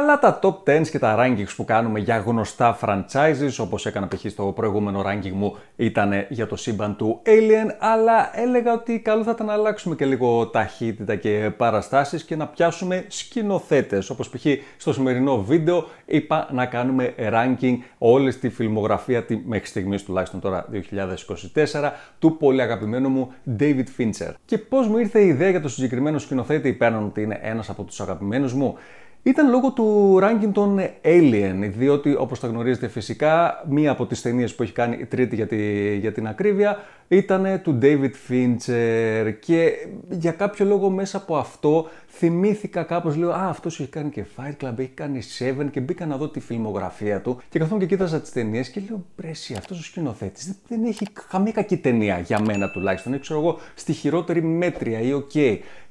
Αλλά τα top 10 και τα rankings που κάνουμε για γνωστά franchises, όπως έκανα π.χ. στο προηγούμενο ranking μου ήταν για το σύμπαν του Alien, αλλά έλεγα ότι καλό θα ήταν να αλλάξουμε και λίγο ταχύτητα και παραστάσεις και να πιάσουμε σκηνοθέτες, όπως π.χ. στο σημερινό βίντεο είπα να κάνουμε ranking όλη τη φιλμογραφία τη μέχρι στιγμής τουλάχιστον τώρα 2024 του πολύ αγαπημένου μου David Fincher. Και πώς μου ήρθε η ιδέα για το συγκεκριμένο σκηνοθέτη πέραν ότι είναι ένας από τους αγαπημένους μου ήταν λόγω του ranking των Alien, διότι όπως τα γνωρίζετε φυσικά, μία από τις ταινίες που έχει κάνει η τρίτη για, τη, για την ακρίβεια ήταν του David Fincher και για κάποιο λόγο μέσα από αυτό θυμήθηκα κάπως, λέω, α, αυτός έχει κάνει και Fight Club, έχει κάνει Seven και μπήκα να δω τη φιλμογραφία του και καθόμουν και κοίταζα τις ταινίες και λέω, πρέσει, αυτός ο σκηνοθέτης δεν έχει καμία κακή ταινία για μένα τουλάχιστον, έξω ξέρω εγώ, στη χειρότερη μέτρια ή οκ.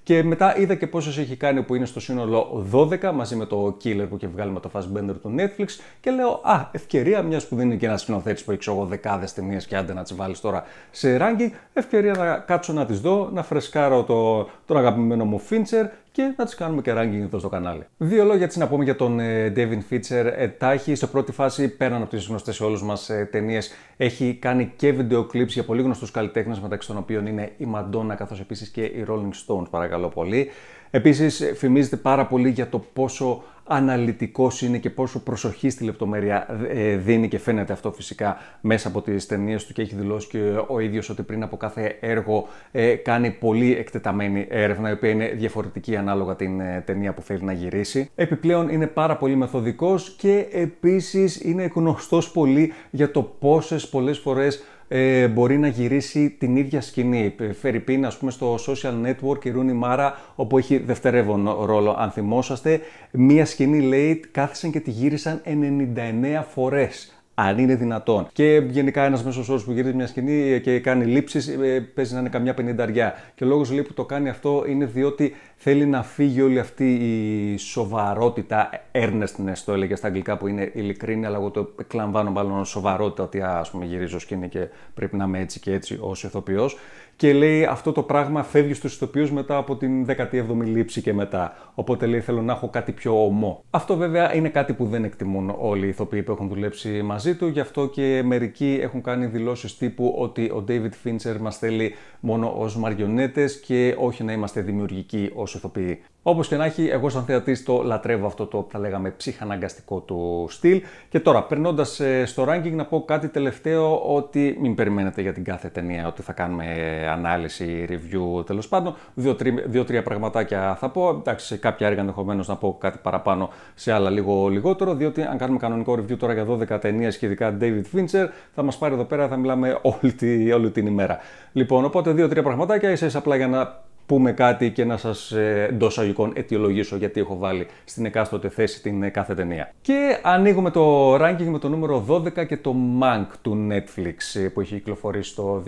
Και μετά είδα και πόσες έχει κάνει που είναι στο σύνολο 12 μαζί με το Killer που έχει βγάλει με το Fast Bender του Netflix και λέω α, ευκαιρία μιας που δεν είναι και ένας σκηνοθέτης που έχει εγώ δεκάδες ταινίες και άντε να τις βάλεις τώρα σε ranking, ευκαιρία να κάτσω να τις δω, να φρεσκάρω το, τον αγαπημένο μου Fincher και να τους κάνουμε και ranking εδώ στο κανάλι. Δύο λόγια έτσι να πούμε για τον ε, Devin Fitcher. Ε, τα έχει σε πρώτη φάση πέραν από τις γνωστές σε όλους μας ε, ταινίες. Έχει κάνει και βίντεο για πολύ γνωστούς καλλιτέχνες μεταξύ των οποίων είναι η Madonna καθώς επίσης και η Rolling Stones, παρακαλώ πολύ. Επίσης φημίζεται πάρα πολύ για το πόσο αναλυτικός είναι και πόσο προσοχή στη λεπτομέρεια ε, δίνει και φαίνεται αυτό φυσικά μέσα από τις ταινίες του και έχει δηλώσει και ο ίδιος ότι πριν από κάθε έργο ε, κάνει πολύ εκτεταμένη έρευνα η οποία είναι διαφορετική ανάλογα την ε, ταινία που θέλει να γυρίσει. Επιπλέον είναι πάρα πολύ μεθοδικός και επίσης είναι γνωστός πολύ για το πόσες πολλές φορές ε, μπορεί να γυρίσει την ίδια σκηνή. Ε, φέρει πίνα, ας πούμε, στο social network η Ρούνι Μάρα, όπου έχει δευτερεύον ρόλο, αν θυμόσαστε. Μία σκηνή, λέει, κάθισαν και τη γύρισαν 99 φορές αν είναι δυνατόν. Και γενικά ένας μέσος όρος που γυρίζει μια σκηνή ε, και κάνει λήψεις ε, παίζει να είναι καμιά πενινταριά. Και ο λόγος λέει που το κάνει αυτό είναι διότι θέλει να φύγει όλη αυτή η σοβαρότητα, earnestness το έλεγε στα αγγλικά που είναι ειλικρίνη, αλλά εγώ το εκλαμβάνω μάλλον σοβαρότητα ότι α πούμε γυρίζω σκηνή και πρέπει να είμαι έτσι και έτσι ως ηθοποιός και λέει αυτό το πράγμα φεύγει στους ηθοποιούς μετά από την 17η λήψη και μετά. Οπότε λέει θέλω να έχω κάτι πιο ομό. Αυτό βέβαια είναι κάτι που δεν εκτιμούν όλοι οι ηθοποιοί που έχουν δουλέψει μαζί του, γι' αυτό και μερικοί έχουν κάνει δηλώσεις τύπου ότι ο David Fincher μας θέλει μόνο ως μαριονέτες και όχι να είμαστε δημιουργικοί ως ηθοποιοί. Όπως και να έχει, εγώ σαν θεατής το λατρεύω αυτό το, θα λέγαμε, ψυχαναγκαστικό του στυλ. Και τώρα, περνώντας ε, στο ranking, να πω κάτι τελευταίο: ότι μην περιμένετε για την κάθε ταινία ότι θα κάνουμε ε, ανάλυση, review τέλος πάντων. Δύο-τρία δύο, πραγματάκια θα πω. Εντάξει, σε κάποια έργα ενδεχομένως να πω κάτι παραπάνω, σε άλλα λίγο λιγότερο. Διότι αν κάνουμε κανονικό review τώρα για 12 ταινίες και ειδικά David Fincher, θα μας πάρει εδώ πέρα, θα μιλάμε όλη, τη, όλη την ημέρα. Λοιπόν, οπότε δύο-τρία πραγματάκια, ίσα απλά για να πούμε κάτι και να σας ε, εντός αγικών αιτιολογήσω γιατί έχω βάλει στην εκάστοτε θέση την ε, κάθε ταινία. Και ανοίγουμε το ranking με το νούμερο 12 και το Mank του Netflix ε, που έχει κυκλοφορήσει το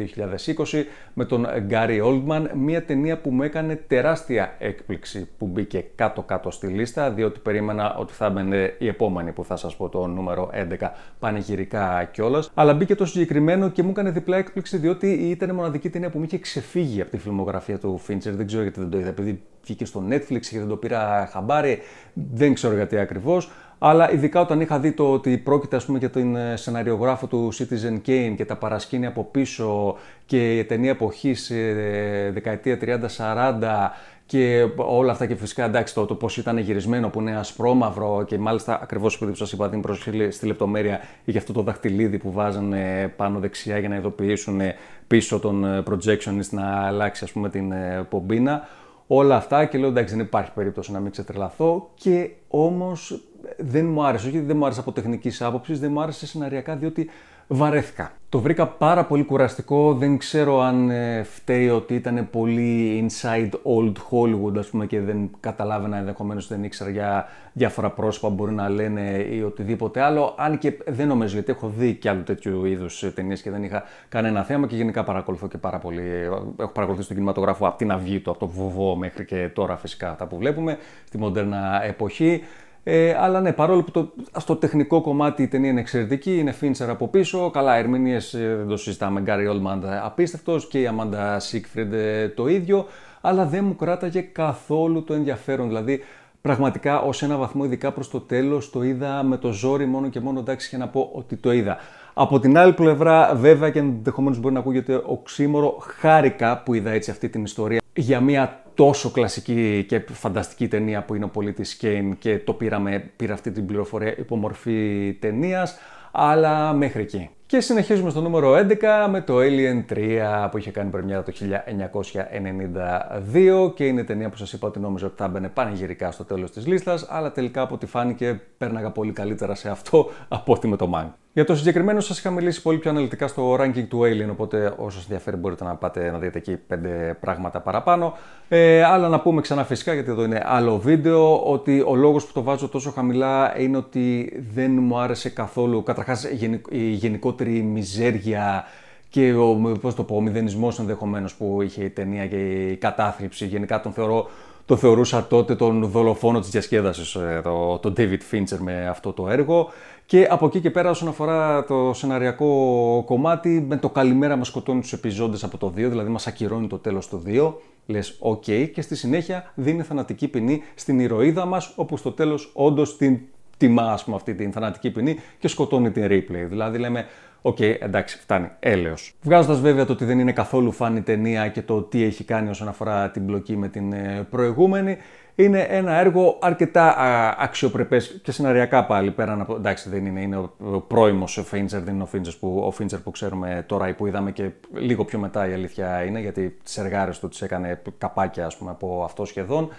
2020 με τον Gary Oldman, μια ταινία που μου έκανε τεράστια έκπληξη που μπήκε κάτω-κάτω στη λίστα διότι περίμενα ότι θα έμπαινε η επόμενη που θα σας πω το νούμερο 11 πανηγυρικά κιόλας. αλλά μπήκε το συγκεκριμένο και μου έκανε διπλά έκπληξη διότι ήταν μοναδική ταινία που μου είχε ξεφύγει από τη φιλμογραφία του Fincher δεν ξέρω γιατί δεν το είδα, επειδή βγήκε στο Netflix και δεν το πήρα χαμπάρι, δεν ξέρω γιατί ακριβώς. Αλλά ειδικά όταν είχα δει το ότι πρόκειται ας πούμε, για τον ε, σεναριογράφο του Citizen Kane και τα παρασκήνια από πίσω και η ταινία εποχής ε, δεκαετία 30-40 και όλα αυτά και φυσικά εντάξει το, το πώς ήταν γυρισμένο που είναι ασπρόμαυρο και μάλιστα ακριβώς επειδή σας είπα την προσφύλλη στη λεπτομέρεια για αυτό το δαχτυλίδι που βάζανε πάνω δεξιά για να ειδοποιήσουν πίσω των ε, projectionist να αλλάξει ας πούμε την ε, πομπίνα. Όλα αυτά και λέω εντάξει δεν υπάρχει περίπτωση να μην ξετρελαθώ και όμως ε, δεν μου άρεσε, όχι δεν μου άρεσε από τεχνικής άποψης, δεν μου άρεσε σεναριακά διότι βαρέθηκα. Το βρήκα πάρα πολύ κουραστικό, δεν ξέρω αν ε, φταίει ότι ήταν πολύ inside old Hollywood ας πούμε και δεν καταλάβαινα ενδεχομένως δεν ήξερα για διάφορα πρόσωπα μπορεί να λένε ή οτιδήποτε άλλο αν και δεν νομίζω γιατί έχω δει και άλλου τέτοιου είδους ε, ταινίες και δεν είχα κανένα θέμα και γενικά παρακολουθώ και πάρα πολύ, ε, έχω παρακολουθήσει τον κινηματογράφο από την αυγή του, από το βοβό μέχρι και τώρα φυσικά τα που βλέπουμε στη μοντέρνα εποχή. Ε, αλλά ναι, παρόλο που το, στο τεχνικό κομμάτι η ταινία είναι εξαιρετική, είναι Fincher από πίσω, καλά ερμηνείες ε, δεν το συζητάμε, Γκάρι Oldman απίστευτος και η Αμάντα Σίκφριντ ε, το ίδιο, αλλά δεν μου κράταγε καθόλου το ενδιαφέρον. Δηλαδή, πραγματικά ως ένα βαθμό, ειδικά προς το τέλος, το είδα με το ζόρι μόνο και μόνο εντάξει για να πω ότι το είδα. Από την άλλη πλευρά, βέβαια και ενδεχομένως μπορεί να ακούγεται οξύμορο, χάρηκα που είδα έτσι αυτή την ιστορία για μια τόσο κλασική και φανταστική ταινία που είναι ο πολίτης Κέιν και το πήραμε, πήρα αυτή την πληροφορία υπομορφή ταινίας, αλλά μέχρι εκεί. Και συνεχίζουμε στο νούμερο 11 με το Alien 3 που είχε κάνει πρεμιέρα το 1992 και είναι ταινία που σας είπα ότι νόμιζα ότι θα μπαινε πανηγυρικά στο τέλος της λίστας αλλά τελικά από ό,τι φάνηκε πέρναγα πολύ καλύτερα σε αυτό από ότι με το Mank. Για το συγκεκριμένο σας είχα μιλήσει πολύ πιο αναλυτικά στο ranking του Alien, οπότε όσο σας ενδιαφέρει μπορείτε να πάτε να δείτε εκεί πέντε πράγματα παραπάνω. Ε, αλλά να πούμε ξανά φυσικά, γιατί εδώ είναι άλλο βίντεο, ότι ο λόγος που το βάζω τόσο χαμηλά είναι ότι δεν μου άρεσε καθόλου, καταρχάς η γενικότερη περισσότερη μιζέρια και ο, πώς το πω, ο μηδενισμός ενδεχομένως που είχε η ταινία και η κατάθλιψη. Γενικά τον θεωρώ το θεωρούσα τότε τον δολοφόνο της διασκέδασης, ε, τον το David Fincher με αυτό το έργο. Και από εκεί και πέρα όσον αφορά το σεναριακό κομμάτι, με το καλημέρα μας σκοτώνει τους επιζώντες από το 2, δηλαδή μας ακυρώνει το τέλος του 2, λες ok, και στη συνέχεια δίνει θανατική ποινή στην ηρωίδα μας, όπου στο τέλος όντως την τιμά, ας αυτή την θανατική ποινή και σκοτώνει την replay. Δηλαδή λέμε, Οκ, okay, εντάξει, φτάνει. Έλεος. Βγάζοντας βέβαια το ότι δεν είναι καθόλου φανη ταινία και το τι έχει κάνει όσον αφορά την μπλοκή με την ε, προηγούμενη, είναι ένα έργο αρκετά αξιοπρεπές και σεναριακά πάλι. Πέραν από. Εντάξει, δεν είναι, είναι ο πρώιμο Φίντζερ, δεν είναι ο Φίντζερ που, ξέρουμε τώρα ή που είδαμε και λίγο πιο μετά η αλήθεια είναι, γιατί τις εργάρες του τις έκανε καπάκια ας πούμε, από αυτό σχεδόν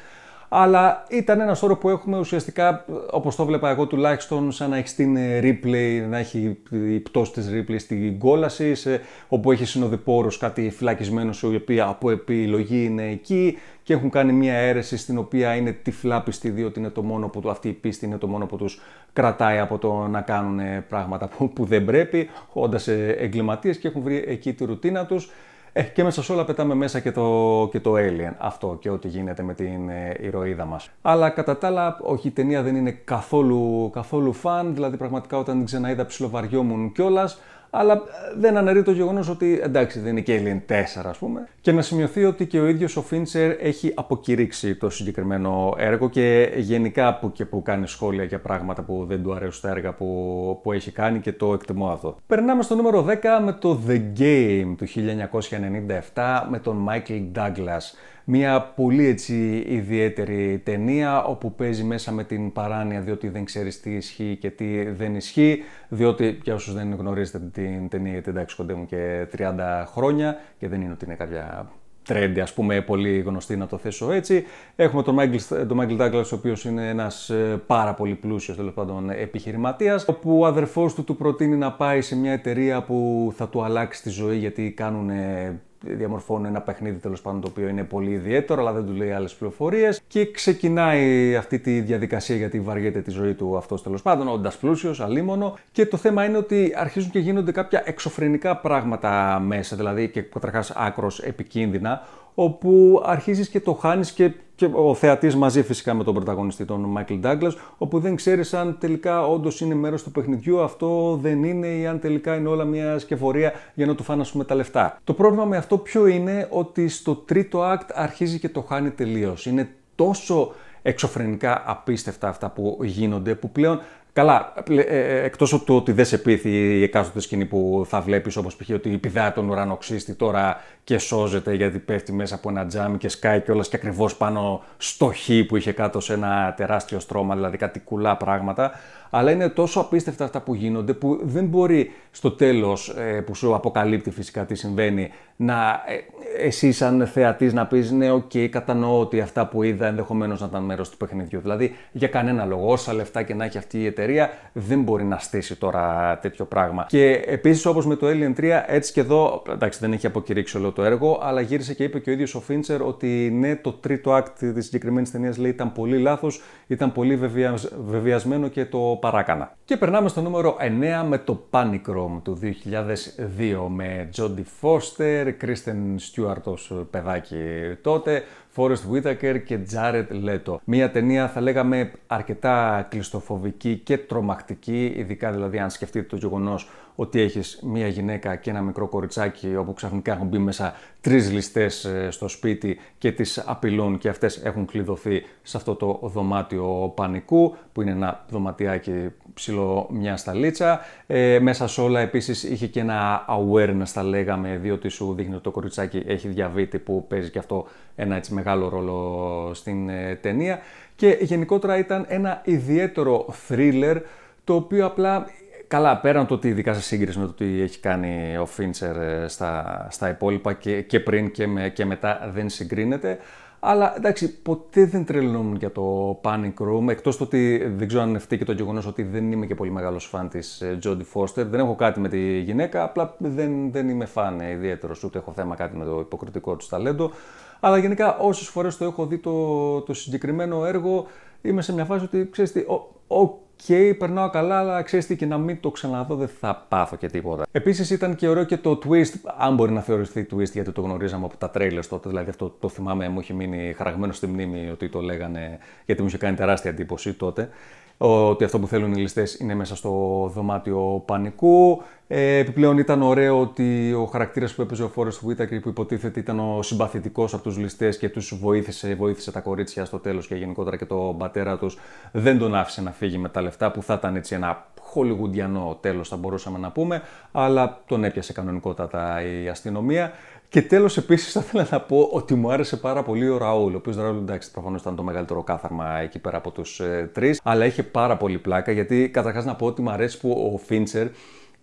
αλλά ήταν ένας όρος που έχουμε ουσιαστικά, όπως το βλέπα εγώ τουλάχιστον, σαν να έχεις την ε, replay, να έχει η πτώση της replay στην κόλαση, όπου έχεις συνοδοιπόρο κάτι φυλακισμένος, η οποία από επιλογή είναι εκεί και έχουν κάνει μια αίρεση στην οποία είναι τυφλά πιστή, διότι είναι το μόνο που, αυτή η πίστη είναι το μόνο που τους κρατάει από το να κάνουν πράγματα που, που δεν πρέπει, όντα ε, εγκληματίες και έχουν βρει εκεί τη ρουτίνα τους. Ε, και μέσα σε όλα πετάμε μέσα και το, και το Alien, αυτό και ό,τι γίνεται με την ε, ηρωίδα μας. Αλλά κατά τα άλλα, όχι, η ταινία δεν είναι καθόλου, καθόλου φαν, δηλαδή πραγματικά όταν την ξαναείδα ψιλοβαριόμουν κιόλας, αλλά ε, δεν αναιρεί το γεγονός ότι εντάξει, δεν είναι και Alien 4, ας πούμε. Και να σημειωθεί ότι και ο ίδιος ο Φίντσερ έχει αποκηρύξει το συγκεκριμένο έργο και γενικά που και που κάνει σχόλια για πράγματα που δεν του αρέσουν τα έργα που, που έχει κάνει και το εκτιμώ αυτό. Περνάμε στο νούμερο 10 με το The Game του 1997 με τον Michael Douglas. Μια πολύ έτσι ιδιαίτερη ταινία όπου παίζει μέσα με την παράνοια διότι δεν ξέρεις τι ισχύει και τι δεν ισχύει διότι για όσους δεν γνωρίζετε την ταινία γιατί εντάξει μου και 30 χρόνια και δεν είναι ότι είναι κάποια τρέντι, ας πούμε, πολύ γνωστή να το θέσω έτσι. Έχουμε τον Μάγκλ τον Douglas, ο οποίος είναι ένας ε, πάρα πολύ πλούσιος, τέλος πάντων, επιχειρηματίας, όπου ο αδερφός του του προτείνει να πάει σε μια εταιρεία που θα του αλλάξει τη ζωή γιατί κάνουν διαμορφώνει ένα παιχνίδι τέλος πάντων το οποίο είναι πολύ ιδιαίτερο, αλλά δεν του λέει άλλες πληροφορίες. Και ξεκινάει αυτή τη διαδικασία γιατί βαριέται τη ζωή του αυτός τέλος πάντων, όντα πλούσιος, αλίμονο. Και το θέμα είναι ότι αρχίζουν και γίνονται κάποια εξωφρενικά πράγματα μέσα, δηλαδή και καταρχάς άκρος επικίνδυνα όπου αρχίζεις και το χάνεις και, και ο θεατής μαζί φυσικά με τον πρωταγωνιστή τον Μάικλ Ντάγκλας, όπου δεν ξέρεις αν τελικά όντως είναι μέρος του παιχνιδιού, αυτό δεν είναι ή αν τελικά είναι όλα μια σκευωρία για να του φάνασουμε τα λεφτά. Το πρόβλημα με αυτό ποιο είναι ότι στο τρίτο act αρχίζει και το χάνει τελείως. Είναι τόσο εξωφρενικά απίστευτα αυτά που γίνονται, που πλέον Καλά, ε, ε εκτός του ότι δεν σε πείθει η εκάστοτε σκηνή που θα βλέπεις, όπως π.χ. ότι πηδάει τον ουρανοξύστη τώρα και σώζεται γιατί πέφτει μέσα από ένα τζάμι και σκάει κιόλας και ακριβώς πάνω στο χ που είχε κάτω σε ένα τεράστιο στρώμα, δηλαδή κάτι κουλά πράγματα. Αλλά είναι τόσο απίστευτα αυτά που γίνονται που δεν μπορεί στο τέλος ε, που σου αποκαλύπτει φυσικά τι συμβαίνει να ε, εσύ, σαν θεατής, να πεις ναι, οκ, okay, κατανοώ ότι αυτά που είδα ενδεχομένως να ήταν μέρος του παιχνιδιού. Δηλαδή για κανένα λόγο, όσα λεφτά και να έχει αυτή η εταιρεία δεν μπορεί να στήσει τώρα τέτοιο πράγμα. Και επίσης, όπως με το Alien 3, έτσι και εδώ, εντάξει, δεν έχει αποκηρύξει όλο το έργο, αλλά γύρισε και είπε και ο ίδιος ο Φίντσερ ότι ναι, το τρίτο act της συγκεκριμένης ταινίας λέει ήταν πολύ λάθος, ήταν πολύ βεβαιασμένο βεβιασμένο και το παράκανα. Και περνάμε στο νούμερο 9 με το Panic Room του 2002 με Τζόντι Φώστερ, Κρίστεν Στιούαρτ ως παιδάκι τότε, Φόρεστ Βουίτακερ και Τζάρετ Λέτο. Μία ταινία θα λέγαμε αρκετά κλειστοφοβική και τρομακτική, ειδικά δηλαδή αν σκεφτείτε το γεγονός ότι έχεις μία γυναίκα και ένα μικρό κοριτσάκι όπου ξαφνικά έχουν μπει μέσα τρεις ληστές ε, στο σπίτι και τις απειλούν και αυτές έχουν κλειδωθεί σε αυτό το δωμάτιο πανικού που είναι ένα δωματιάκι ψηλό μια σταλίτσα. Ε, μέσα σε όλα επίσης είχε και ένα awareness θα λέγαμε διότι σου δείχνει ότι το κοριτσάκι έχει διαβήτη που παίζει και αυτό ένα έτσι μεγάλο ρόλο στην ε, ταινία και γενικότερα ήταν ένα ιδιαίτερο thriller το οποίο απλά Καλά, πέραν το ότι ειδικά σε σύγκριση με το τι έχει κάνει ο Φίντσερ ε, στα, στα υπόλοιπα και, και πριν και, με, και μετά δεν συγκρίνεται. Αλλά εντάξει, ποτέ δεν τρελνόμουν για το Panic Room, εκτός το ότι δεν ξέρω αν ευτύχει το γεγονός ότι δεν είμαι και πολύ μεγάλος φαν της ε, Jodie Foster, δεν έχω κάτι με τη γυναίκα, απλά δεν, δεν είμαι φαν ε, ιδιαίτερος, ούτε έχω θέμα κάτι με το υποκριτικό του ταλέντο. Αλλά γενικά όσες φορές το έχω δει το, το συγκεκριμένο έργο, είμαι σε μια φάση ότι ξέρεις τι, Οκ, okay, περνάω καλά, αλλά ξέρεις τι και να μην το ξαναδώ, δεν θα πάθω και τίποτα. Επίσης ήταν και ωραίο και το twist, αν μπορεί να θεωρηθεί twist, γιατί το γνωρίζαμε από τα trailers τότε. Δηλαδή αυτό το θυμάμαι, μου είχε μείνει χαραγμένο στη μνήμη ότι το λέγανε, γιατί μου είχε κάνει τεράστια εντύπωση τότε ότι αυτό που θέλουν οι ληστές είναι μέσα στο δωμάτιο πανικού. Ε, επιπλέον ήταν ωραίο ότι ο χαρακτήρας που έπαιζε ο του Whitaker που υποτίθεται ήταν ο συμπαθητικός από τους ληστές και τους βοήθησε, βοήθησε τα κορίτσια στο τέλος και γενικότερα και τον πατέρα τους, δεν τον άφησε να φύγει με τα λεφτά που θα ήταν έτσι ένα χολιγουντιανό τέλος, θα μπορούσαμε να πούμε, αλλά τον έπιασε κανονικότατα η αστυνομία. Και τέλος, επίσης, θα ήθελα να πω ότι μου άρεσε πάρα πολύ ο Ραούλ. Ο οποίος Ραούλ, εντάξει, προφανώς ήταν το μεγαλύτερο κάθαρμα εκεί πέρα από τους ε, τρεις, αλλά είχε πάρα πολύ πλάκα γιατί καταρχάς να πω ότι μου αρέσει που ο Φίντσερ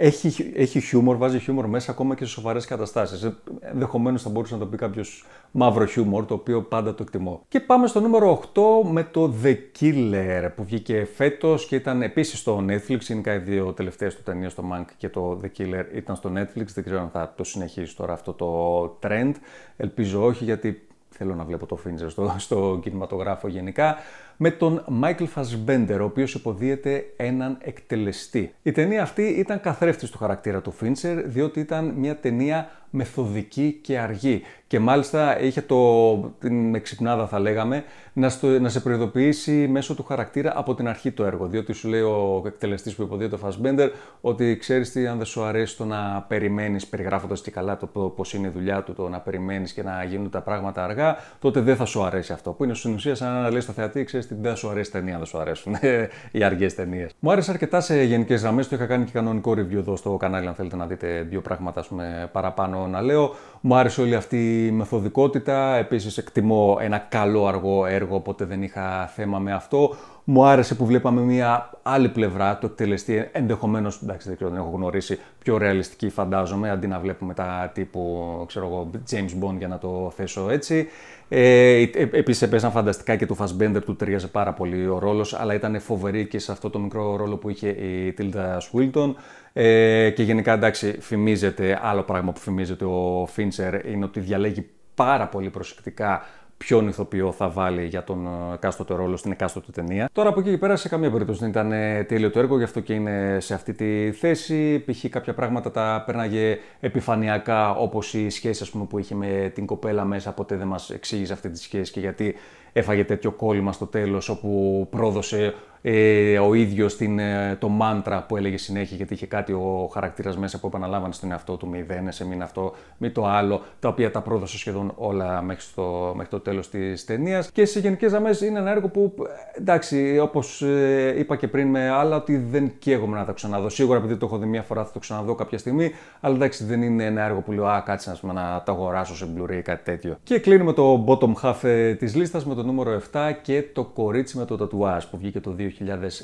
έχει, έχει χιούμορ, βάζει χιούμορ μέσα ακόμα και σε σοβαρές καταστάσεις. Ε, Ενδεχομένως θα μπορούσε να το πει κάποιος μαύρο χιούμορ, το οποίο πάντα το εκτιμώ. Και πάμε στο νούμερο 8 με το The Killer που βγήκε φέτος και ήταν επίσης στο Netflix. Είναι οι δύο τελευταίες του ταινίε, το Mank και το The Killer, ήταν στο Netflix. Δεν ξέρω αν θα το συνεχίσει τώρα αυτό το trend. Ελπίζω όχι, γιατί θέλω να βλέπω το Fincher στο, στο κινηματογράφο γενικά με τον Μάικλ Φασμπέντερ, ο οποίος υποδίεται έναν εκτελεστή. Η ταινία αυτή ήταν καθρέφτης του χαρακτήρα του Φίντσερ, διότι ήταν μια ταινία μεθοδική και αργή. Και μάλιστα είχε το, την εξυπνάδα θα λέγαμε να, στο, να σε προειδοποιήσει μέσω του χαρακτήρα από την αρχή το έργο. Διότι σου λέει ο εκτελεστής που υποδίεται ο Φασμπέντερ, ότι ξέρεις τι αν δεν σου αρέσει το να περιμένεις, περιγράφοντας και καλά το πώς είναι η δουλειά του, το να περιμένεις και να γίνουν τα πράγματα αργά, τότε δεν θα σου αρέσει αυτό. Που είναι στην ουσία σαν να λέει στο θεατή, ξέρεις δεν σου αρέσει ταινία, δεν σου αρέσουν ε, οι αργές ταινίες. Μου άρεσε αρκετά σε γενικές γραμμές, το είχα κάνει και κανονικό review εδώ στο κανάλι. Αν θέλετε να δείτε δύο πράγματα παραπάνω να λέω. Μου άρεσε όλη αυτή η μεθοδικότητα. Επίσης εκτιμώ ένα καλό αργό έργο, οπότε δεν είχα θέμα με αυτό. Μου άρεσε που βλέπαμε μια άλλη πλευρά το εκτελεστή, ενδεχομένως, εντάξει δεν έχω γνωρίσει, πιο ρεαλιστική φαντάζομαι, αντί να βλέπουμε τα τύπου, ξέρω εγώ, James Bond για να το θέσω έτσι. Ε, ε επίσης έπαιζαν φανταστικά και του Fassbender, του ταιριάζε πάρα πολύ ο ρόλος, αλλά ήταν φοβερή και σε αυτό το μικρό ρόλο που είχε η Tilda Swilton. Ε, και γενικά εντάξει, φημίζεται, άλλο πράγμα που φημίζεται ο Φίντσερ είναι ότι διαλέγει πάρα πολύ προσεκτικά ποιον ηθοποιό θα βάλει για τον εκάστοτε ρόλο στην εκάστοτε ταινία. Τώρα από εκεί και πέρα σε καμία περίπτωση δεν ήταν ε, τέλειο το έργο, γι' αυτό και είναι σε αυτή τη θέση. Π.χ. κάποια πράγματα τα πέρναγε επιφανειακά, όπως η σχέση ας πούμε, που είχε με την κοπέλα μέσα, ποτέ δεν μας εξήγησε αυτή τη σχέση και γιατί έφαγε τέτοιο κόλλημα στο τέλος, όπου πρόδωσε ε, ο ίδιος ε, το μάντρα που έλεγε συνέχεια, γιατί είχε κάτι ο χαρακτήρας μέσα που επαναλάμβανε στον εαυτό του: Μη σε μην αυτό, μη το άλλο, τα οποία τα πρόδωσε σχεδόν όλα μέχρι, στο, μέχρι το τέλος της ταινίας. Και σε γενικές γραμμές είναι ένα έργο που εντάξει, όπως ε, είπα και πριν με άλλα, ότι δεν καίγομαι να το ξαναδώ. Σίγουρα επειδή το έχω δει μία φορά θα το ξαναδώ κάποια στιγμή, αλλά εντάξει, δεν είναι ένα έργο που λέω Α, κάτσε να, να τα αγοράσω σε μπλουρή ή κάτι τέτοιο. Και κλείνουμε το bottom half ε, της λίστας με το νούμερο 7 και το κορίτσι με το τατουάζ που βγήκε το 2.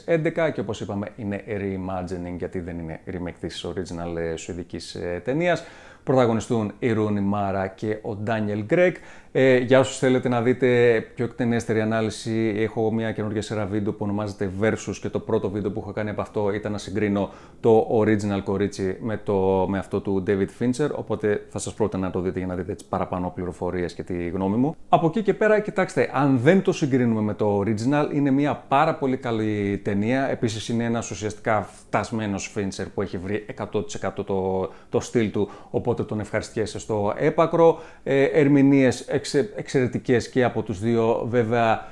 2011 και όπως είπαμε είναι reimagining γιατί δεν είναι remake της original ε, σουηδικής ε, ταινίας πρωταγωνιστούν η Ρούνι Μάρα και ο Ντάνιελ Γκρέκ. Ε, για όσους θέλετε να δείτε πιο εκτενέστερη ανάλυση, έχω μια καινούργια σειρά βίντεο που ονομάζεται Versus και το πρώτο βίντεο που έχω κάνει από αυτό ήταν να συγκρίνω το original κορίτσι με, το, με αυτό του David Fincher, οπότε θα σας πρότεινα να το δείτε για να δείτε έτσι παραπάνω πληροφορίες και τη γνώμη μου. Από εκεί και πέρα, κοιτάξτε, αν δεν το συγκρίνουμε με το original, είναι μια πάρα πολύ καλή ταινία. Επίσης είναι ένας ουσιαστικά φτασμένος Fincher που έχει βρει 100% το, το στυλ του, οπότε οπότε τον ευχαριστιέσαι στο έπακρο. Ε, ερμηνείες εξαιρετικές και από τους δύο βέβαια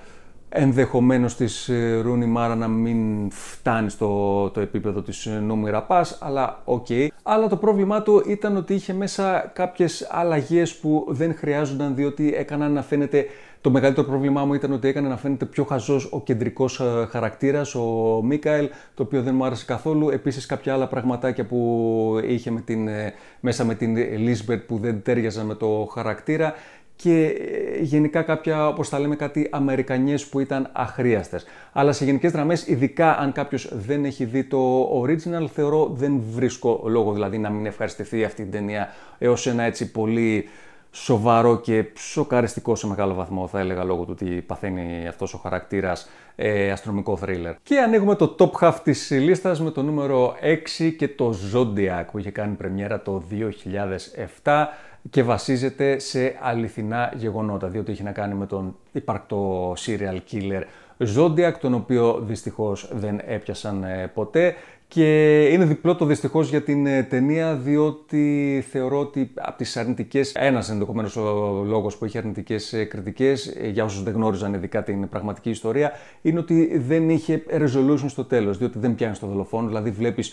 ενδεχομένως της ε, Ρούνι Μάρα να μην φτάνει στο το επίπεδο της ε, Νούμι Ραπάς, αλλά οκ. Αλλά το πρόβλημά του ήταν ότι είχε μέσα κάποιες αλλαγές που δεν χρειάζονταν διότι έκαναν να φαίνεται το μεγαλύτερο πρόβλημά μου ήταν ότι έκανε να φαίνεται πιο χαζός ο κεντρικός ε, χαρακτήρας, ο Μίκαελ, το οποίο δεν μου άρεσε καθόλου. Επίσης, κάποια άλλα πραγματάκια που είχε με την, ε, μέσα με την Λίσμπερτ που δεν τέριαζαν με το χαρακτήρα και ε, γενικά κάποια, όπως τα λέμε, κάτι αμερικανιές που ήταν αχρίαστες. Αλλά σε γενικές γραμμές, ειδικά αν κάποιος δεν έχει δει το original, θεωρώ δεν βρίσκω λόγο δηλαδή να μην ευχαριστηθεί αυτή την ταινία έως ένα έτσι πολύ σοβαρό και σοκαριστικό σε μεγάλο βαθμό, θα έλεγα, λόγω του ότι παθαίνει αυτός ο χαρακτήρας ε, αστρομικό θρίλερ. Και ανοίγουμε το top half της λίστας με το νούμερο 6 και το Zodiac που είχε κάνει πρεμιέρα το 2007 και βασίζεται σε αληθινά γεγονότα, διότι είχε να κάνει με τον υπαρκτό serial killer Zodiac, τον οποίο δυστυχώς δεν έπιασαν ε, ποτέ και είναι διπλό το δυστυχώς για την ε, ταινία, διότι θεωρώ ότι από τις αρνητικές. Ένας ενδεχομένως ο λόγος που έχει αρνητικές ε, κριτικές, ε, για όσους δεν γνώριζαν ειδικά την πραγματική ιστορία, είναι ότι δεν είχε resolution στο τέλος, διότι δεν πιάνεις το δολοφόνο. Δηλαδή, βλέπεις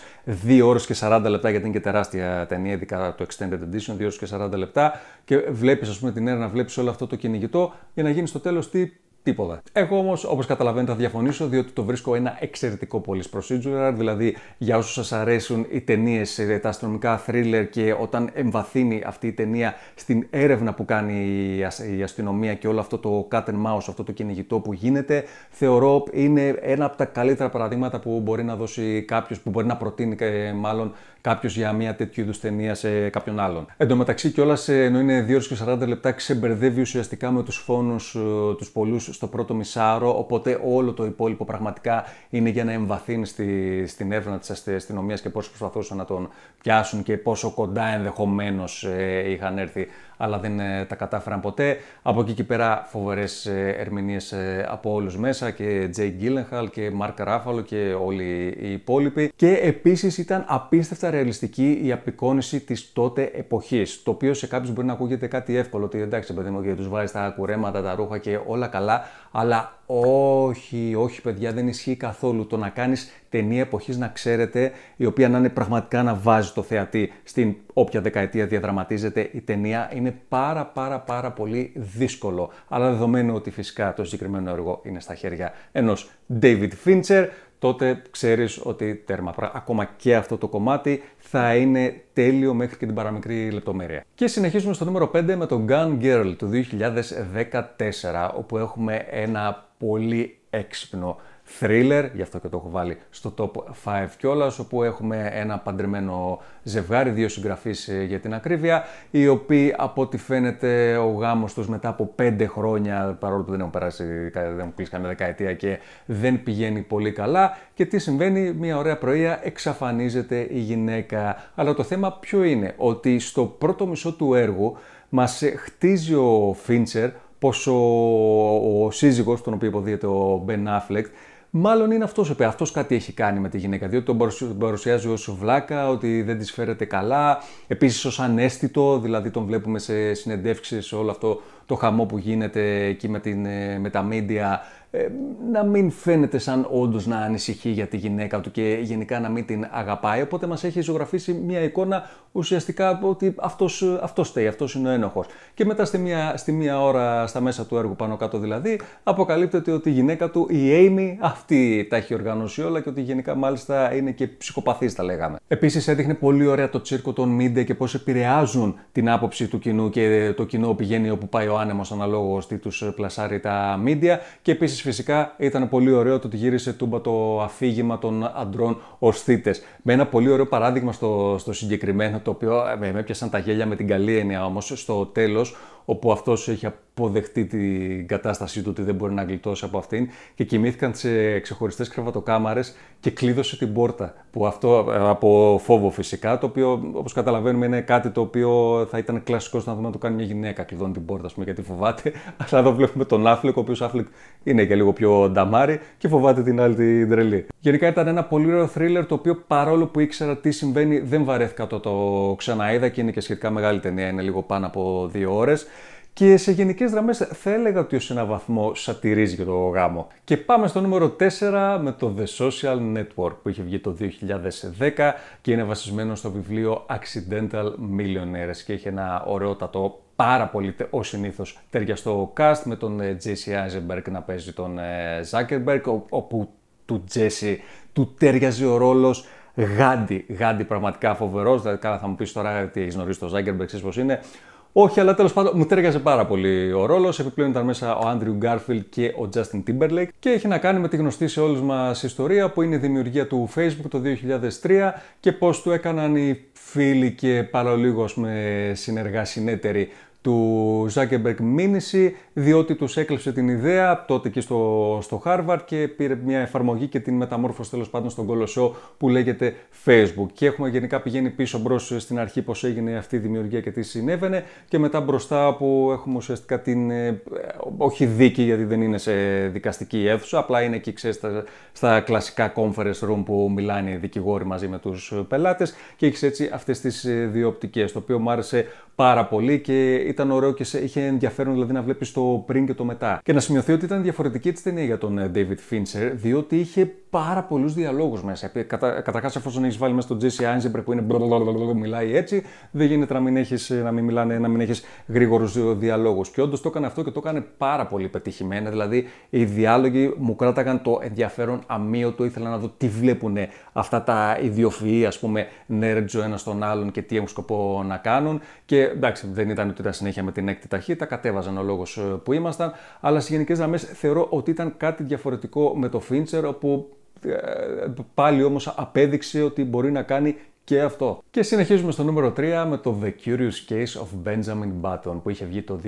2 ώρες και 40 λεπτά, γιατί είναι και τεράστια ταινία, ειδικά το Extended Edition, 2 ώρες και 40 λεπτά, και βλέπεις, ας πούμε, την να βλέπεις όλο αυτό το κυνηγητό, για να γίνεις στο τέλος τι τίποτα. Εγώ όμως, όπως καταλαβαίνετε, θα διαφωνήσω διότι το βρίσκω ένα εξαιρετικό πολύ procedure, Δηλαδή, για όσους σας αρέσουν οι ταινίες, ε, τα αστυνομικά thriller και όταν εμβαθύνει αυτή η ταινία στην έρευνα που κάνει η αστυνομία και όλο αυτό το cut and mouse, αυτό το κυνηγητό που γίνεται, θεωρώ είναι ένα από τα καλύτερα παραδείγματα που μπορεί να δώσει κάποιος, που μπορεί να προτείνει ε, μάλλον κάποιος για μια τέτοιου είδους ταινία σε κάποιον άλλον. Εν τω μεταξύ, κιόλας ε, ενώ είναι 2 ώρες και 40 λεπτά, ξεμπερδεύει ουσιαστικά με τους φόνους ε, τους πολλούς στο πρώτο μισάρο. Οπότε όλο το υπόλοιπο πραγματικά είναι για να εμβαθύνει στη, στην έρευνα της αστυνομίας και πώς προσπαθούσαν να τον πιάσουν και πόσο κοντά ενδεχομένως ε, είχαν έρθει αλλά δεν ε, τα κατάφεραν ποτέ. Από εκεί και πέρα φοβερές ε, ερμηνείες ε, από όλους μέσα και Τζέι Γκίλενχαλ και Μάρκ Ράφαλο και όλοι οι υπόλοιποι. Και επίσης ήταν απίστευτα ρεαλιστική η απεικόνηση της τότε εποχής. Το οποίο σε κάποιους μπορεί να ακούγεται κάτι εύκολο, ότι εντάξει, παιδί μου, τους βάζεις τα κουρέματα, τα ρούχα και όλα καλά, αλλά όχι, όχι παιδιά, δεν ισχύει καθόλου το να κάνεις ταινία εποχής να ξέρετε, η οποία να είναι πραγματικά να βάζει το θεατή στην όποια δεκαετία διαδραματίζεται η ταινία, είναι πάρα πάρα πάρα πολύ δύσκολο. Αλλά δεδομένου ότι φυσικά το συγκεκριμένο έργο είναι στα χέρια ενός David Fincher, τότε ξέρεις ότι τέρμα. Ακόμα και αυτό το κομμάτι θα είναι τέλειο μέχρι και την παραμικρή λεπτομέρεια. Και συνεχίζουμε στο νούμερο 5 με το Gun Girl του 2014, όπου έχουμε ένα πολύ έξυπνο thriller, γι' αυτό και το έχω βάλει στο top 5 κιόλας, όπου έχουμε ένα παντρεμένο ζευγάρι, δύο συγγραφείς ε, για την ακρίβεια, οι οποίοι από ό,τι φαίνεται ο γάμος τους μετά από 5 χρόνια, παρόλο που δεν έχουν περάσει, δεν έχουν κλείσει δεκαετία και δεν πηγαίνει πολύ καλά. Και τι συμβαίνει, μια ωραία πρωία εξαφανίζεται η γυναίκα. Αλλά το θέμα ποιο είναι, ότι στο πρώτο μισό του έργου μας ε, χτίζει ο Φίντσερ πως ο, ο σύζυγος, τον οποίο υποδίεται ο Μπεν Affleck, μάλλον είναι αυτός ο αυτός κάτι έχει κάνει με τη γυναίκα, διότι τον παρουσιάζει ως βλάκα, ότι δεν της φέρεται καλά, επίσης ως ανέστητο, δηλαδή τον βλέπουμε σε συνεντεύξεις, όλο αυτό το χαμό που γίνεται εκεί με, την, ε, με τα μίντια, ε, να μην φαίνεται σαν όντως να ανησυχεί για τη γυναίκα του και γενικά να μην την αγαπάει. Οπότε μας έχει ζωγραφίσει μια εικόνα ουσιαστικά ότι αυτός αυτός στέει, αυτός είναι ο ένοχος. Και μετά στη μία, στη μία ώρα, στα μέσα του έργου πάνω κάτω δηλαδή, αποκαλύπτεται ότι η γυναίκα του, η Amy, αυτή τα έχει οργανώσει όλα και ότι γενικά μάλιστα είναι και ψυχοπαθής, τα λέγαμε. Επίσης έδειχνε πολύ ωραία το τσίρκο των Μίντε και πώς επηρεάζουν την άποψη του κοινού και το κοινό πηγαίνει όπου πάει ο άνεμος αναλόγως τι τους πλασάρει τα Μίντια. Και επίσης φυσικά, ήταν πολύ ωραίο το ότι γύρισε τούμπα το αφήγημα των αντρών ως Με ένα πολύ ωραίο παράδειγμα στο, στο συγκεκριμένο, το οποίο ε, με έπιασαν τα γέλια με την καλή έννοια όμως, στο τέλος, όπου αυτός έχει αποδεχτεί την κατάστασή του ότι δεν μπορεί να γλιτώσει από αυτήν και κοιμήθηκαν σε ξεχωριστές κρεβατοκάμαρες και κλείδωσε την πόρτα, που αυτό ε, από φόβο φυσικά, το οποίο όπως καταλαβαίνουμε είναι κάτι το οποίο θα ήταν κλασικό να δούμε να το κάνει μια γυναίκα, κλειδώνει την πόρτα, ας πούμε, γιατί φοβάται, αλλά εδώ βλέπουμε τον Άφλεκ, ο οποίος Άφλεκ είναι και λίγο πιο νταμάρι και φοβάται την άλλη τρελή. Γενικά ήταν ένα πολύ ωραίο thriller το οποίο παρόλο που ήξερα τι συμβαίνει δεν βαρέθηκα το, το ξαναείδα και είναι και σχετικά μεγάλη ταινία, είναι λίγο πάνω από δύο ώρες. Και σε γενικές γραμμές θα έλεγα ότι ω ένα βαθμό σατυρίζει για το γάμο. Και πάμε στο νούμερο 4 με το The Social Network που είχε βγει το 2010 και είναι βασισμένο στο βιβλίο Accidental Millionaires και έχει ένα ωραιότατο πάρα πολύ ως συνήθως ταιριαστό cast με τον ε, Jesse Eisenberg να παίζει τον ε, Zuckerberg όπου του Τζέσι, του τέριαζε ο ρόλος Γάντι. Γάντι πραγματικά φοβερός. Δηλαδή, καλά, θα μου πεις τώρα τι έχεις γνωρίσει το Ζάγκερμπεργκ, ξέρεις πώς είναι. Όχι, αλλά τέλος πάντων μου τέριαζε πάρα πολύ ο ρόλος. Επιπλέον ήταν μέσα ο Άντριου Γκάρφιλ και ο Justin Timberlake και έχει να κάνει με τη γνωστή σε όλους μας ιστορία που είναι η δημιουργία του Facebook το 2003 και πώς του έκαναν οι φίλοι και παρολίγο με συνεργασινέτεροι του Ζάκεμπερκ μήνυση, διότι τους έκλεψε την ιδέα τότε και στο, στο Harvard και πήρε μια εφαρμογή και την μεταμόρφωσε τέλος πάντων στον κολοσσό που λέγεται Facebook. Και έχουμε γενικά πηγαίνει πίσω μπρος στην αρχή πώς έγινε αυτή η δημιουργία και τι συνέβαινε και μετά μπροστά που έχουμε ουσιαστικά την, ε, όχι δίκη γιατί δεν είναι σε δικαστική αίθουσα, απλά είναι εκεί ξέρεις, στα, στα, κλασικά conference room που μιλάνε οι δικηγόροι μαζί με τους πελάτες και έχεις έτσι αυτές τις ε, δύο οπτικές, το οποίο μου άρεσε πάρα πολύ και ήταν ωραίο και είχε ενδιαφέρον δηλαδή να βλέπεις το πριν και το μετά. Και να σημειωθεί ότι ήταν διαφορετική έτσι ταινία για τον ε, David Fincher, διότι είχε πάρα πολλούς διαλόγους μέσα. Καταρχάς, εφόσον έχεις βάλει μέσα τον Jesse Eisenberg που είναι μιλάει έτσι, δεν γίνεται να μην, έχεις ε, να μην, μιλάνε, να μην έχεις γρήγορους ε, διαλόγους. Και όντως το έκανε αυτό και το έκανε πάρα πολύ πετυχημένα. Δηλαδή, οι διάλογοι μου κράταγαν το ενδιαφέρον αμύωτο, ήθελα να δω τι βλέπουν αυτά τα ιδιοφυή, ας πούμε, νέρτζο ένα στον άλλον και τι έχουν σκοπό να κάνουν. Και εντάξει, δεν ήταν ότι ήταν συνέχεια με την έκτη ταχύτητα, κατέβαζαν ο λόγος ε, που ήμασταν. Αλλά σε γενικές γραμμές θεωρώ ότι ήταν κάτι διαφορετικό με το Fincher, όπου ε, πάλι όμως απέδειξε ότι μπορεί να κάνει και αυτό. Και συνεχίζουμε στο νούμερο 3 με το The Curious Case of Benjamin Button που είχε βγει το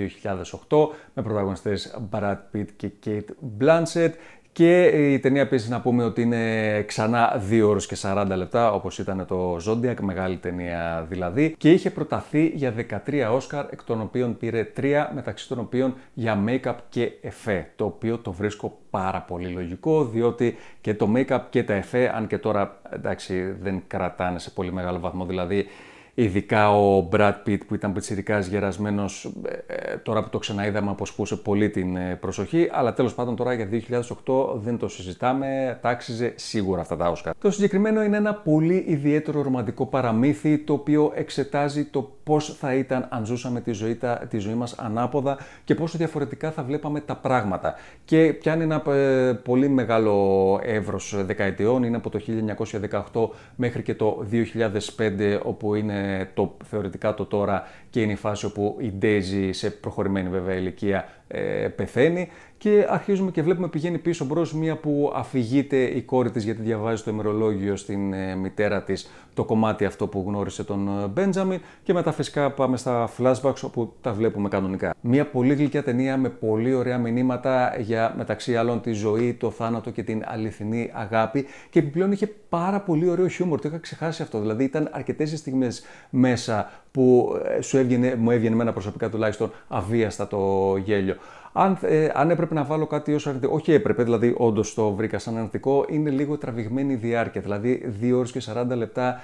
2008 με πρωταγωνιστές Brad Pitt και Kate Blanchett. Και η ταινία επίσης να πούμε ότι είναι ξανά 2 ώρες και 40 λεπτά, όπως ήταν το Zodiac, μεγάλη ταινία δηλαδή. Και είχε προταθεί για 13 Όσκαρ, εκ των οποίων πήρε 3, μεταξύ των οποίων για make-up και εφέ. Το οποίο το βρίσκω πάρα πολύ λογικό, διότι και το make-up και τα εφέ, αν και τώρα εντάξει δεν κρατάνε σε πολύ μεγάλο βαθμό, δηλαδή Ειδικά ο Μπρατ Πιτ που ήταν πιτσιρικάς γερασμένος, ε, ε, τώρα που το ξαναείδαμε αποσπούσε πολύ την ε, προσοχή, αλλά τέλος πάντων τώρα για 2008 δεν το συζητάμε, τάξιζε σίγουρα αυτά τα όσκα. Το συγκεκριμένο είναι ένα πολύ ιδιαίτερο ρομαντικό παραμύθι το οποίο εξετάζει το πώς θα ήταν αν ζούσαμε τη ζωή, τη ζωή μας ανάποδα και πόσο διαφορετικά θα βλέπαμε τα πράγματα. Και πιάνει ένα πολύ μεγάλο εύρος δεκαετιών, είναι από το 1918 μέχρι και το 2005 όπου είναι το, θεωρητικά το τώρα και είναι η φάση όπου η Ντέιζι σε προχωρημένη βέβαια ηλικία ε, πεθαίνει και αρχίζουμε και βλέπουμε πηγαίνει πίσω μπρος μία που αφηγείται η κόρη της γιατί διαβάζει το ημερολόγιο στην ε, μητέρα της το κομμάτι αυτό που γνώρισε τον ε, Μπέντζαμιν. Και μετά φυσικά πάμε στα flashbacks όπου τα βλέπουμε κανονικά. Μία πολύ γλυκιά ταινία με πολύ ωραία μηνύματα για μεταξύ άλλων τη ζωή, το θάνατο και την αληθινή αγάπη. Και επιπλέον είχε πάρα πολύ ωραίο χιούμορ. Το είχα ξεχάσει αυτό. Δηλαδή ήταν αρκετές στιγμές μέσα που ε, σου έβγαινε, μου έβγαινε εμένα προσωπικά τουλάχιστον αβίαστα το γέλιο. Αν, ε, αν έπρεπε να βάλω κάτι ως αρνητικό, όχι έπρεπε, δηλαδή όντως το βρήκα σαν αρνητικό, είναι λίγο τραβηγμένη η διάρκεια. Δηλαδή 2 ώρες και 40 λεπτά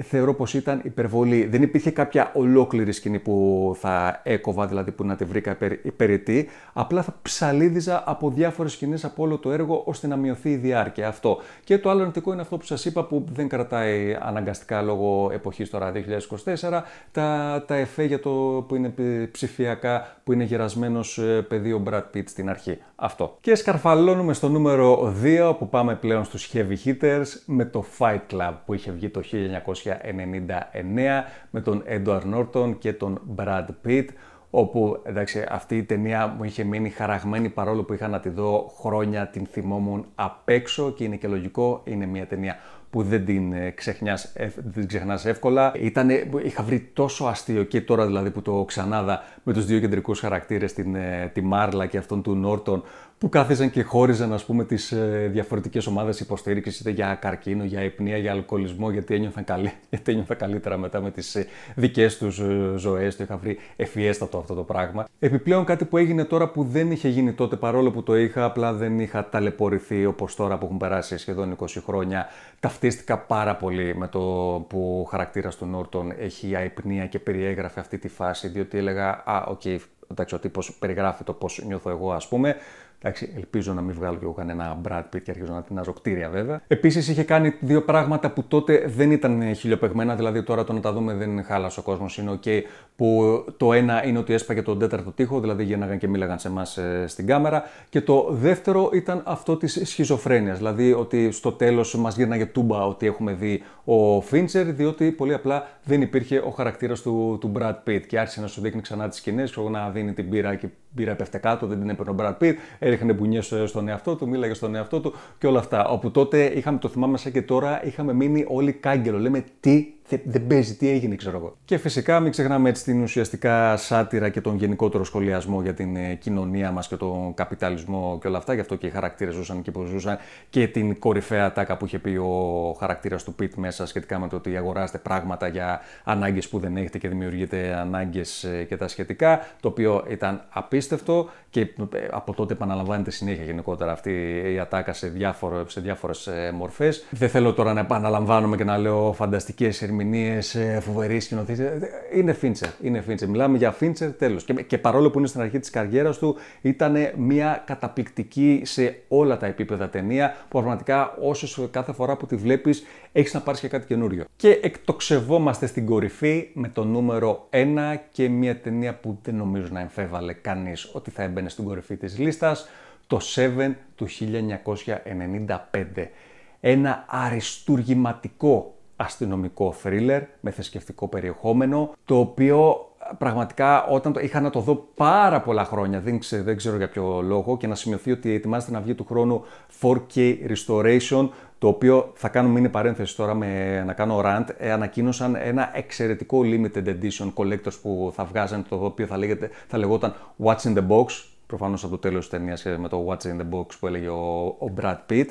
θεωρώ πως ήταν υπερβολή. Δεν υπήρχε κάποια ολόκληρη σκηνή που θα έκοβα, δηλαδή που να τη βρήκα υπερητή. Απλά θα ψαλίδιζα από διάφορες σκηνές από όλο το έργο ώστε να μειωθεί η διάρκεια. Αυτό. Και το άλλο αρνητικό είναι αυτό που σας είπα που δεν κρατάει αναγκαστικά λόγω εποχής τώρα 2024. Τα, τα εφέ για το που είναι ψηφιακά, που είναι γερασμένος ε, πεδίο Brad Pitt στην αρχή. Αυτό. Και σκαρφαλώνουμε στο νούμερο 2 που πάμε πλέον στους Heavy Hitters με το Fight Club που είχε βγει το 1900 με τον Edward Νόρτον και τον Brad Pitt όπου εντάξει, αυτή η ταινία μου είχε μείνει χαραγμένη παρόλο που είχα να τη δω χρόνια, την θυμόμουν απ' έξω και είναι και λογικό, είναι μια ταινία που δεν την ε, ε, ξεχνάς, δεν εύκολα. Ήτανε, είχα βρει τόσο αστείο και τώρα δηλαδή που το ξανάδα με τους δύο κεντρικούς χαρακτήρες, την, ε, τη Μάρλα και αυτόν του Νόρτον, που κάθιζαν και χώριζαν ας πούμε τις ε, διαφορετικές ομάδες υποστήριξης είτε για καρκίνο, για υπνία, για αλκοολισμό γιατί ένιωθαν, καλύ... γιατί ένιωθαν καλύτερα μετά με τις ε, δικές τους ε, ζωές, το είχα βρει εφιέστατο αυτό το πράγμα. Επιπλέον κάτι που έγινε τώρα που δεν είχε γίνει τότε παρόλο που το είχα, απλά δεν είχα ταλαιπωρηθεί όπως τώρα που έχουν περάσει σχεδόν 20 χρόνια. Ταυτίστηκα πάρα πολύ με το που ο χαρακτήρας του Νόρτον έχει αϊπνία και περιέγραφε αυτή τη φάση διότι έλεγα «Α, okay, Εντάξει, ο τύπος περιγράφει το πώς νιώθω εγώ, ας πούμε. Εντάξει, ελπίζω να μην βγάλω κι εγώ κανένα Brad Pitt και αρχίζω να τεινάζω κτίρια βέβαια. Επίσης είχε κάνει δύο πράγματα που τότε δεν ήταν χιλιοπεγμένα, δηλαδή τώρα το να τα δούμε δεν χάλασε ο κόσμος. Είναι OK που το ένα είναι ότι έσπαγε τον τέταρτο τοίχο, δηλαδή γίναγαν και μίλαγαν σε εμάς ε, στην κάμερα. Και το δεύτερο ήταν αυτό της σχιζοφρένειας, δηλαδή ότι στο τέλος μας γίναγε τούμπα ότι έχουμε δει ο Φίντσερ, διότι πολύ απλά δεν υπήρχε ο χαρακτήρας του, του Brad Pitt και άρχισε να σου δείχνει ξανά τις σκηνές, να δει την πύρα και πήρα πύρα πέφτε κάτω, δεν την έπαιρνε ο Μπραντ Πιτ, έριχνε μπουνιές στον εαυτό του, μίλαγε στον εαυτό του και όλα αυτά. Όπου τότε είχαμε το θυμάμαι σαν και τώρα, είχαμε μείνει όλοι κάγκελο. Λέμε τι δεν παίζει, τι έγινε, ξέρω εγώ. Και φυσικά μην ξεχνάμε έτσι την ουσιαστικά σάτυρα και τον γενικότερο σχολιασμό για την ε, κοινωνία μας και τον καπιταλισμό και όλα αυτά. Γι' αυτό και οι χαρακτήρες ζούσαν και που ζούσαν και την κορυφαία τάκα που είχε πει ο χαρακτήρας του Πιτ μέσα σχετικά με το ότι αγοράζετε πράγματα για ανάγκες που δεν έχετε και δημιουργείτε ανάγκες ε, και τα σχετικά. Το οποίο ήταν απίστευτο και ε, από τότε επαναλαμβάνεται συνέχεια γενικότερα αυτή η ατάκα σε, διάφορε μορφές. Δεν θέλω τώρα να επαναλαμβάνομαι και να λέω φανταστικές ερμηνείες, ε, φοβερή σκηνοθεσία. Είναι Φίντσερ. Είναι Φίντσερ. Μιλάμε για Φίντσερ, τέλος. Και, και παρόλο που είναι στην αρχή της καριέρας του, ήταν μια καταπληκτική σε όλα τα επίπεδα ταινία που πραγματικά όσες κάθε φορά που τη βλέπεις έχεις να πάρεις και κάτι καινούριο. Και εκτοξευόμαστε στην κορυφή με το νούμερο 1 και μια ταινία που δεν νομίζω να εμφέβαλε κανείς ότι θα έμπαινε στην κορυφή της λίστας. Το 7 του 1995 ένα αριστούργηματικό αστυνομικό θρίλερ με θρησκευτικό περιεχόμενο, το οποίο πραγματικά όταν το, είχα να το δω πάρα πολλά χρόνια, δεν, ξέρω, δεν για ποιο λόγο, και να σημειωθεί ότι ετοιμάζεται να βγει του χρόνου 4K Restoration, το οποίο θα κάνω μήνυ παρένθεση τώρα με, να κάνω rant, ε, ανακοίνωσαν ένα εξαιρετικό limited edition collectors που θα βγάζαν το οποίο θα, λέγεται, θα λεγόταν What's in the Box, προφανώς από το τέλος της ταινίας με το What's in the Box που έλεγε ο, ο Brad Pitt,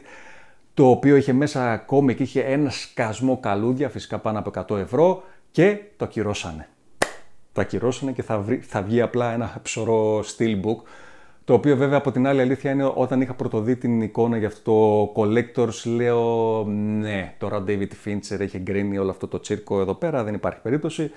το οποίο είχε μέσα κόμικ, είχε ένα σκασμό καλούδια, φυσικά πάνω από 100 ευρώ και το ακυρώσανε. Το ακυρώσανε και θα, θα βγει απλά ένα ψωρό steelbook, το οποίο βέβαια από την άλλη αλήθεια είναι όταν είχα πρωτοδεί την εικόνα για αυτό το Collectors, λέω ναι, τώρα David Fincher έχει εγκρίνει όλο αυτό το τσίρκο εδώ πέρα, δεν υπάρχει περίπτωση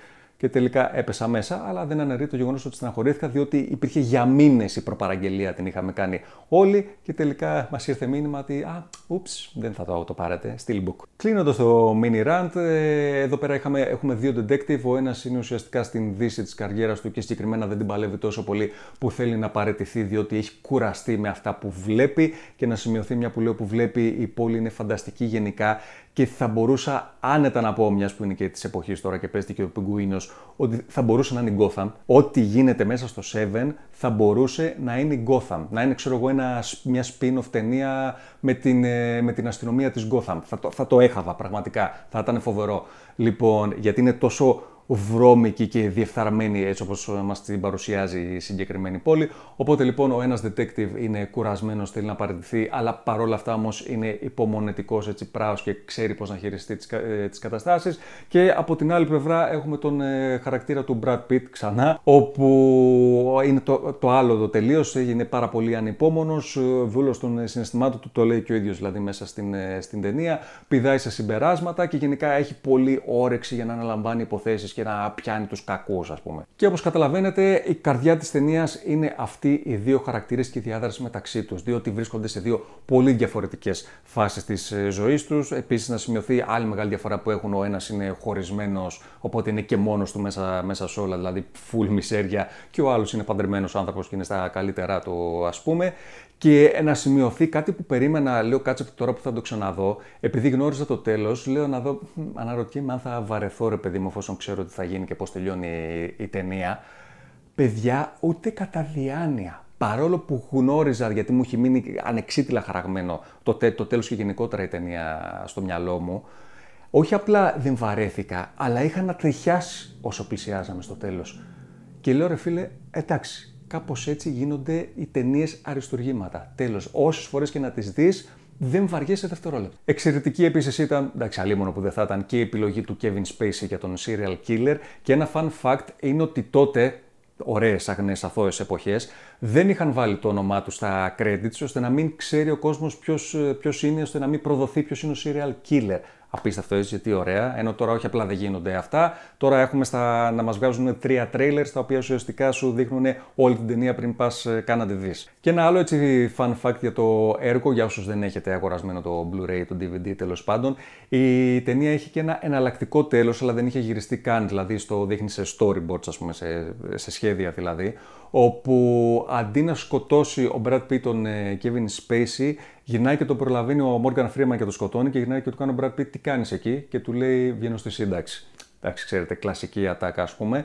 και τελικά έπεσα μέσα, αλλά δεν αναιρεί το γεγονός ότι στεναχωρήθηκα, διότι υπήρχε για μήνες η προπαραγγελία, την είχαμε κάνει όλοι και τελικά μας ήρθε μήνυμα ότι Α, ούψ, δεν θα το, το πάρετε. Steelbook. Κλείνοντας το mini rant, ε, εδώ πέρα είχαμε, έχουμε δύο detective. Ο ένας είναι ουσιαστικά στην δύση της καριέρας του και συγκεκριμένα δεν την παλεύει τόσο πολύ που θέλει να παρετηθεί, διότι έχει κουραστεί με αυτά που βλέπει και να σημειωθεί μια που λέω που βλέπει η πόλη είναι φανταστική γενικά και θα μπορούσα άνετα να πω, μιας που είναι και της εποχής τώρα και παίζεται και ο Πιγκουίνο, ότι θα μπορούσε να είναι η Gotham. Ό,τι γίνεται μέσα στο Seven θα μπορούσε να είναι η Gotham. Να είναι, ξέρω εγώ, ένα, μια spin-off ταινία με την, ε, με την αστυνομία της Gotham. Θα το, θα το έχαβα πραγματικά. Θα ήταν φοβερό. Λοιπόν, γιατί είναι τόσο βρώμικη και διεφθαρμένη έτσι όπως μας την παρουσιάζει η συγκεκριμένη πόλη. Οπότε λοιπόν ο ένας detective είναι κουρασμένος, θέλει να παραιτηθεί, αλλά παρόλα αυτά όμως είναι υπομονετικός, έτσι πράος και ξέρει πώς να χειριστεί τις, ε, καταστάσεις. Και από την άλλη πλευρά έχουμε τον ε, χαρακτήρα του Brad Pitt ξανά, όπου είναι το, το άλλο το τελείως, είναι πάρα πολύ ανυπόμονος, δούλος ε, των συναισθημάτων του, το λέει και ο ίδιος δηλαδή μέσα στην, ε, στην ταινία, πηδάει σε συμπεράσματα και γενικά έχει πολύ όρεξη για να αναλαμβάνει υποθέσεις και να πιάνει τους κακούς, ας πούμε. Και όπως καταλαβαίνετε, η καρδιά της ταινίας είναι αυτοί οι δύο χαρακτήρες και η διάδραση μεταξύ τους, διότι βρίσκονται σε δύο πολύ διαφορετικές φάσεις της ε, ζωής τους. Επίσης, να σημειωθεί άλλη μεγάλη διαφορά που έχουν. Ο ένας είναι χωρισμένος, οπότε είναι και μόνος του μέσα, μέσα σε όλα, δηλαδή full μισέρια, και ο άλλος είναι παντρεμένος άνθρωπος και είναι στα καλύτερά του, ας πούμε. Και να σημειωθεί κάτι που περίμενα, λέω κάτσε τώρα που θα το ξαναδώ, επειδή γνώριζα το τέλος, λέω να δω, αναρωτιέμαι αν θα βαρεθώ παιδί μου, εφόσον ξέρω το θα γίνει και πώς τελειώνει η, ταινία. Παιδιά, ούτε κατά διάνοια παρόλο που γνώριζα, γιατί μου έχει μείνει ανεξίτηλα χαραγμένο το, τέ, το τέλος και γενικότερα η ταινία στο μυαλό μου, όχι απλά δεν βαρέθηκα, αλλά είχα να τριχιάσει όσο πλησιάζαμε στο τέλος. Και λέω ρε φίλε, εντάξει, κάπως έτσι γίνονται οι ταινίες αριστουργήματα. Τέλος, όσες φορές και να τις δεις, δεν βαριέσαι δευτερόλεπτα. Εξαιρετική επίσης ήταν, εντάξει, μόνο που δεν θα ήταν και η επιλογή του Kevin Spacey για τον serial killer. Και ένα fun fact είναι ότι τότε, ωραίες αγνές αθώες εποχές, δεν είχαν βάλει το όνομά τους στα credits ώστε να μην ξέρει ο κόσμος ποιος ε, είναι, ώστε να μην προδοθεί ποιος είναι ο serial killer απίστευτο έτσι, γιατί ωραία. Ενώ τώρα όχι απλά δεν γίνονται αυτά. Τώρα έχουμε στα, να μας βγάζουν τρία τρέιλερ τα οποία ουσιαστικά σου δείχνουν όλη την ταινία πριν πας ε, κάνα τη δεις. Και ένα άλλο έτσι fun fact για το έργο, για όσους δεν έχετε αγορασμένο το Blu-ray, το DVD τέλος πάντων. Η ταινία έχει και ένα εναλλακτικό τέλος, αλλά δεν είχε γυριστεί καν. Δηλαδή στο δείχνει σε storyboards, ας πούμε, σε, σε σχέδια δηλαδή. Όπου αντί να σκοτώσει ο Brad Pitt τον ε, Kevin Spacey, Γυρνάει και το προλαβαίνει ο Μόργαν Φρήμαν και το σκοτώνει και γυρνάει και του κάνει ο Brad Pitt τι κάνεις εκεί και του λέει βγαίνω στη σύνταξη. Εντάξει, ξέρετε, κλασική ατάκα ας πούμε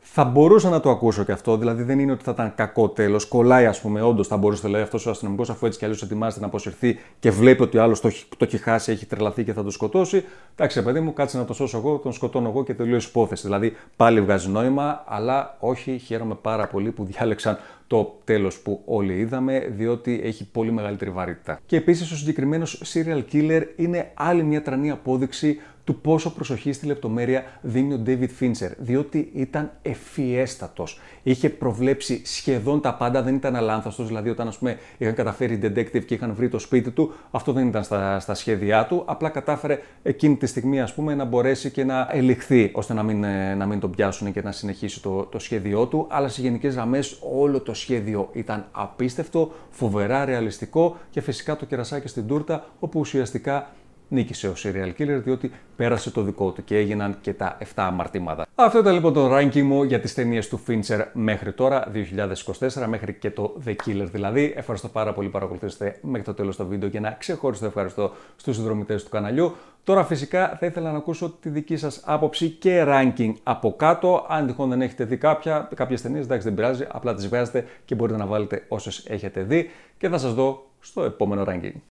θα μπορούσα να το ακούσω και αυτό, δηλαδή δεν είναι ότι θα ήταν κακό τέλος. Κολλάει, ας πούμε, όντως θα μπορούσε λέει δηλαδή, αυτός ο αστυνομικός, αφού έτσι κι αλλιώς ετοιμάζεται να αποσυρθεί και βλέπει ότι ο άλλος το, το έχει χάσει, έχει τρελαθεί και θα το σκοτώσει. Εντάξει, παιδί μου, κάτσε να το σώσω εγώ, τον σκοτώνω εγώ και τελείως υπόθεση. Δηλαδή πάλι βγάζει νόημα, αλλά όχι, χαίρομαι πάρα πολύ που διάλεξαν το τέλος που όλοι είδαμε, διότι έχει πολύ μεγαλύτερη βαρύτητα. Και επίσης, ο συγκεκριμένος serial killer είναι άλλη μια τρανή απόδειξη του πόσο προσοχή στη λεπτομέρεια δίνει ο David Fincher, διότι ήταν ευφιέστατο. Είχε προβλέψει σχεδόν τα πάντα, δεν ήταν αλάνθαστος. Δηλαδή, όταν ας πούμε, είχαν καταφέρει οι detective και είχαν βρει το σπίτι του, αυτό δεν ήταν στα, στα σχέδιά του. Απλά κατάφερε εκείνη τη στιγμή ας πούμε, να μπορέσει και να ελιχθεί, ώστε να μην, ε, να μην τον πιάσουν και να συνεχίσει το, το σχέδιό του. Αλλά σε γενικές γραμμές, όλο το σχέδιο ήταν απίστευτο, φοβερά ρεαλιστικό και φυσικά το κερασάκι στην τούρτα, όπου ουσιαστικά νίκησε ο serial killer διότι πέρασε το δικό του και έγιναν και τα 7 αμαρτήματα. Αυτό ήταν λοιπόν το ranking μου για τις ταινίες του Fincher μέχρι τώρα, 2024, μέχρι και το The Killer δηλαδή. Ευχαριστώ πάρα πολύ που παρακολουθήσατε μέχρι το τέλος το βίντεο και ένα ξεχωριστό ευχαριστώ στους συνδρομητές του καναλιού. Τώρα φυσικά θα ήθελα να ακούσω τη δική σας άποψη και ranking από κάτω. Αν τυχόν δεν έχετε δει κάποια, κάποιες ταινίες, εντάξει δεν πειράζει, απλά τις βγάζετε και μπορείτε να βάλετε όσες έχετε δει και θα σας δω στο επόμενο ranking.